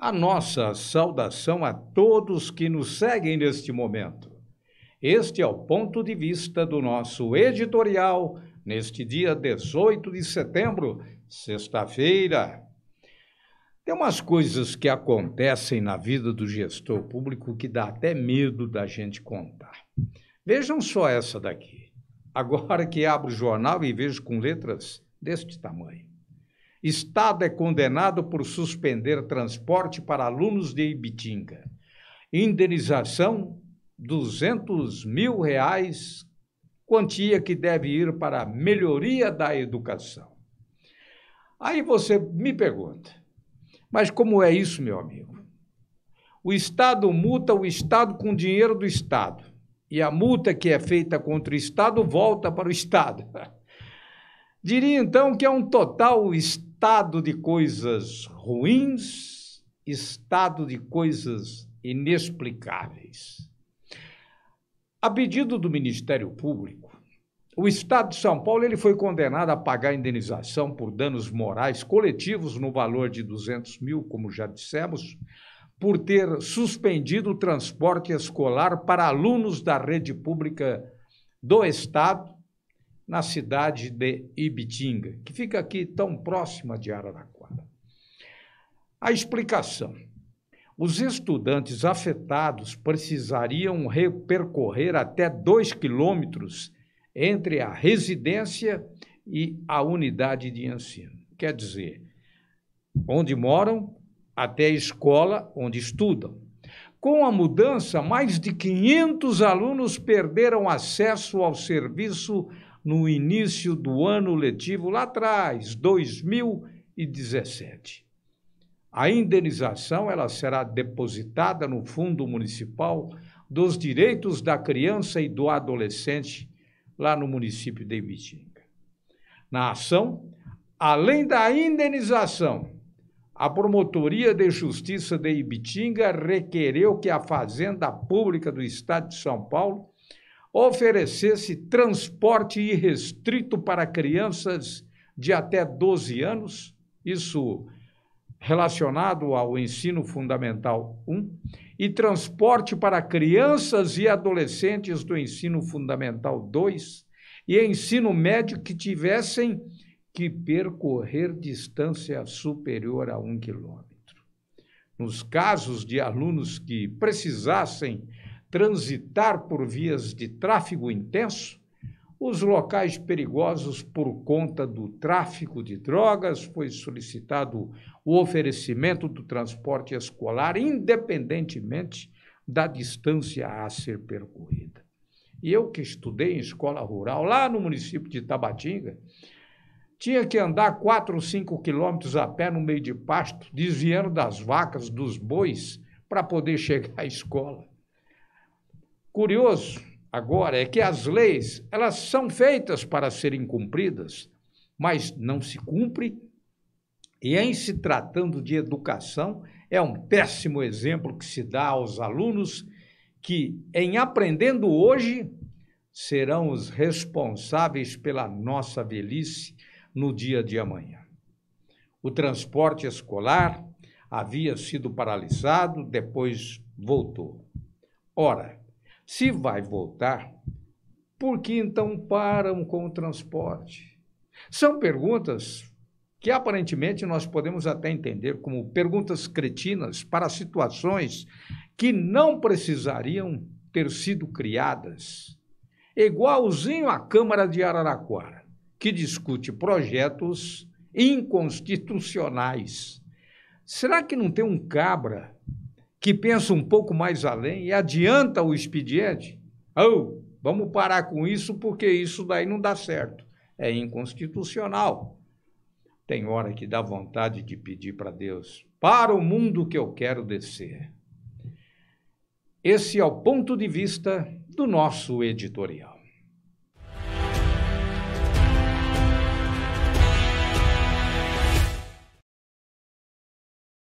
a nossa saudação a todos que nos seguem neste momento. Este é o ponto de vista do nosso editorial neste dia 18 de setembro, sexta-feira. Tem umas coisas que acontecem na vida do gestor público que dá até medo da gente contar. Vejam só essa daqui. Agora que abro o jornal e vejo com letras deste tamanho. Estado é condenado por suspender transporte para alunos de Ibitinga. Indenização: 200 mil reais, quantia que deve ir para a melhoria da educação. Aí você me pergunta, mas como é isso, meu amigo? O Estado multa o Estado com dinheiro do Estado. E a multa que é feita contra o Estado volta para o Estado. Diria então que é um total Estado estado de coisas ruins, estado de coisas inexplicáveis. A pedido do Ministério Público, o Estado de São Paulo ele foi condenado a pagar indenização por danos morais coletivos no valor de 200 mil, como já dissemos, por ter suspendido o transporte escolar para alunos da rede pública do Estado na cidade de Ibitinga, que fica aqui tão próxima de Araraquara. A explicação. Os estudantes afetados precisariam percorrer até dois quilômetros entre a residência e a unidade de ensino. Quer dizer, onde moram até a escola onde estudam. Com a mudança, mais de 500 alunos perderam acesso ao serviço no início do ano letivo, lá atrás, 2017. A indenização ela será depositada no Fundo Municipal dos Direitos da Criança e do Adolescente, lá no município de Ibitinga. Na ação, além da indenização, a Promotoria de Justiça de Ibitinga requereu que a Fazenda Pública do Estado de São Paulo oferecesse transporte irrestrito para crianças de até 12 anos, isso relacionado ao ensino fundamental 1, e transporte para crianças e adolescentes do ensino fundamental 2 e ensino médio que tivessem que percorrer distância superior a um quilômetro. Nos casos de alunos que precisassem transitar por vias de tráfego intenso, os locais perigosos por conta do tráfico de drogas, foi solicitado o oferecimento do transporte escolar, independentemente da distância a ser percorrida. E eu que estudei em escola rural, lá no município de Tabatinga, tinha que andar 4 ou 5 quilômetros a pé no meio de pasto, desviando das vacas, dos bois, para poder chegar à escola curioso agora é que as leis, elas são feitas para serem cumpridas, mas não se cumpre. E em se tratando de educação, é um péssimo exemplo que se dá aos alunos que, em aprendendo hoje, serão os responsáveis pela nossa velhice no dia de amanhã. O transporte escolar havia sido paralisado, depois voltou. Ora, se vai voltar, por que então param com o transporte? São perguntas que aparentemente nós podemos até entender como perguntas cretinas para situações que não precisariam ter sido criadas. Igualzinho à Câmara de Araraquara, que discute projetos inconstitucionais. Será que não tem um cabra que pensa um pouco mais além e adianta o expediente, oh, vamos parar com isso porque isso daí não dá certo. É inconstitucional. Tem hora que dá vontade de pedir para Deus, para o mundo que eu quero descer. Esse é o ponto de vista do nosso editorial.